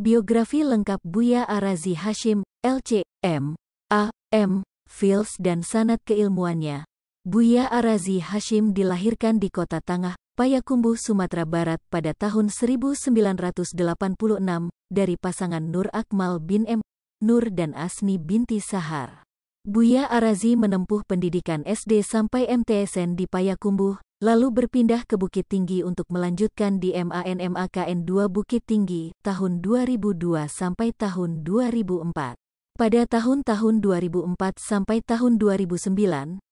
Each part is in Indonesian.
Biografi lengkap Buya Arazi Hashim, LC, M, A, Fils dan Sanat Keilmuannya. Buya Arazi Hashim dilahirkan di kota Tangah, Payakumbuh, Sumatera Barat pada tahun 1986 dari pasangan Nur Akmal bin M. Nur dan Asni binti Sahar. Buya Arazi menempuh pendidikan SD sampai MTSN di Payakumbuh, lalu berpindah ke Bukit Tinggi untuk melanjutkan di MANMAKN 2 Bukit Tinggi tahun 2002 sampai tahun 2004. Pada tahun-tahun 2004 sampai tahun 2009,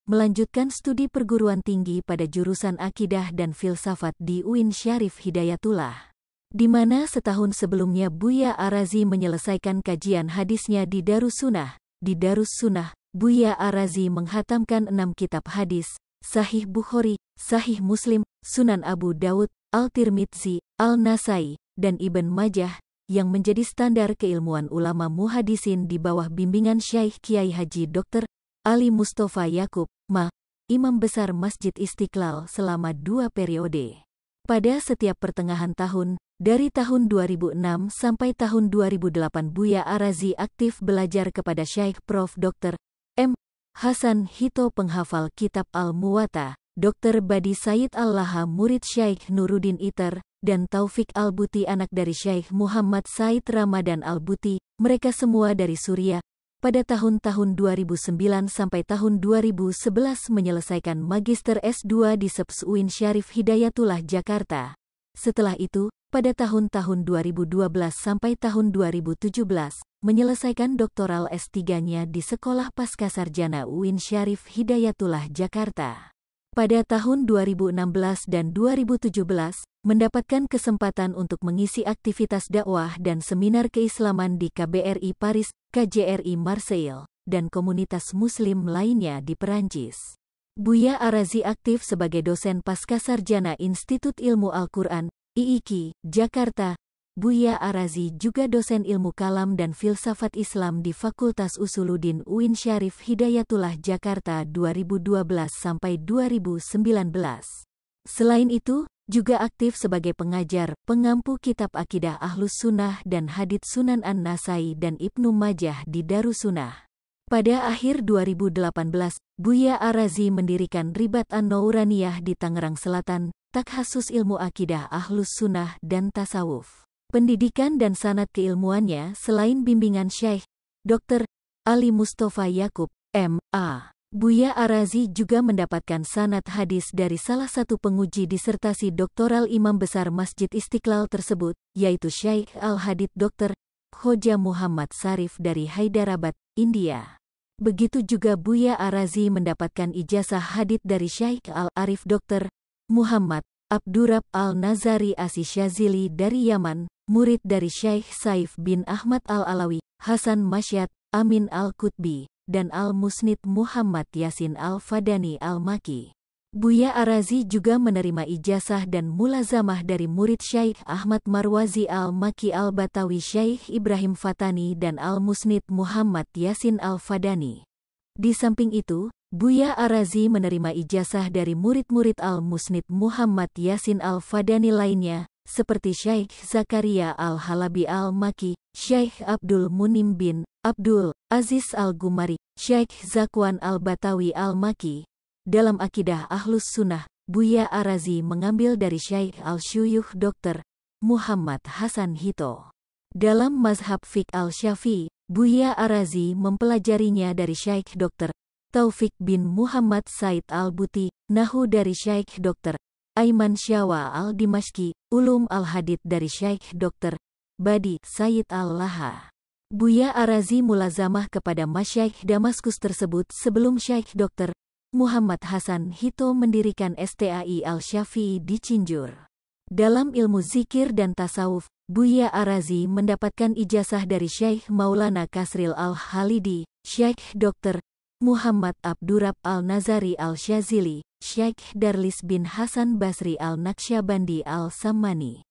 melanjutkan studi perguruan tinggi pada jurusan akidah dan filsafat di UIN Syarif Hidayatullah. Di mana setahun sebelumnya Buya Arazi menyelesaikan kajian hadisnya di Darussunah. Di Darussunah, Buya Arazi menghatamkan enam kitab hadis, Sahih Bukhari, Sahih Muslim, Sunan Abu Daud, Al-Tirmidzi, Al-Nasai, dan Ibn Majah, yang menjadi standar keilmuan ulama muhadisin di bawah bimbingan Syaikh Kiai Haji Dr. Ali Mustafa Yakub, Ma, Imam Besar Masjid Istiqlal selama dua periode. Pada setiap pertengahan tahun, dari tahun 2006 sampai tahun 2008 Buya Arazi aktif belajar kepada Syaikh Prof. Dr. M. Hasan Hito penghafal kitab al Muwatta. Dr. Badi Said Allaha murid Syaikh Nuruddin Iter, dan Taufik Albuti, anak dari Syaikh Muhammad Said Ramadan Albuti, mereka semua dari Suriah, pada tahun-tahun 2009 sampai tahun 2011 menyelesaikan Magister S2 di SEPS UIN Syarif Hidayatullah Jakarta. Setelah itu, pada tahun-tahun 2012 sampai tahun 2017, menyelesaikan doktoral S3-nya di Sekolah Pascasarjana UIN Syarif Hidayatullah Jakarta pada tahun 2016 dan 2017 mendapatkan kesempatan untuk mengisi aktivitas dakwah dan seminar keislaman di KBRI Paris, KJRI Marseille, dan komunitas muslim lainnya di Perancis. Buya Arazi aktif sebagai dosen pasca sarjana Institut Ilmu Al-Quran, IIKI, Jakarta, Buya Arazi juga dosen ilmu kalam dan filsafat Islam di Fakultas Usuludin Uin Syarif Hidayatullah Jakarta 2012 sampai 2019. Selain itu, juga aktif sebagai pengajar, pengampu kitab akidah Ahlus Sunnah dan Hadits Sunan An-Nasai dan Ibnu Majah di Darussunnah. Pada akhir 2018, Buya Arazi mendirikan Ribat An-Nouraniyah di Tangerang Selatan, takhasus ilmu akidah Ahlus Sunnah dan Tasawuf. Pendidikan dan sanat keilmuannya selain bimbingan Syekh, Dr. Ali Mustafa Yakub, M.A. Buya Arazi juga mendapatkan sanat hadis dari salah satu penguji disertasi doktoral Imam Besar Masjid Istiqlal tersebut, yaitu Syekh Al-Hadid Dr. Khoja Muhammad Sarif dari Hyderabad, India. Begitu juga Buya Arazi mendapatkan ijazah hadith dari Syekh Al-Arif Dr. Muhammad Abdurab Al-Nazari Syazili dari Yaman, murid dari Syekh Saif bin Ahmad Al-Alawi, Hasan Masyad, Amin al qutbi dan Al-Musnid Muhammad Yasin Al-Fadani Al-Maki. Buya Arazi juga menerima ijazah dan mulazamah dari murid Syekh Ahmad Marwazi Al-Maki Al-Batawi Syekh Ibrahim Fatani dan Al-Musnid Muhammad Yasin Al-Fadani. Di samping itu, Buya Arazi menerima ijazah dari murid-murid Al-Musnid Muhammad Yasin Al-Fadani lainnya, seperti Syekh Zakaria Al-Halabi Al-Maki, Syekh Abdul Munim bin Abdul Aziz Al-Gumari, Syekh Zakwan Al-Batawi Al-Maki. Dalam akidah Ahlus Sunnah, Buya Arazi mengambil dari Syekh Al-Syuyuh Dr. Muhammad Hasan Hito. Dalam mazhab Fiqh Al-Syafi'i, Buya Arazi mempelajarinya dari Syekh Dr. Taufik bin Muhammad Said Al-Buti, Nahu dari Syekh Dr. Aiman Syawa Al-Dimashki, Ulum Al-Hadid dari Syekh Dr. Badi Said Al-Laha. Buya Arazi mulazamah kepada Masyaikh Damaskus tersebut sebelum Syekh Dr. Muhammad Hasan Hito mendirikan STAI Al-Syafi'i di Cinjur. Dalam ilmu zikir dan tasawuf, Buya Arazi mendapatkan ijazah dari Syekh Maulana Kasril Al-Halidi, Syekh Dr. Muhammad Abdurab Al-Nazari Al-Syazili, Syekh Darlis bin Hasan Basri Al-Naqsyabandi al Samani.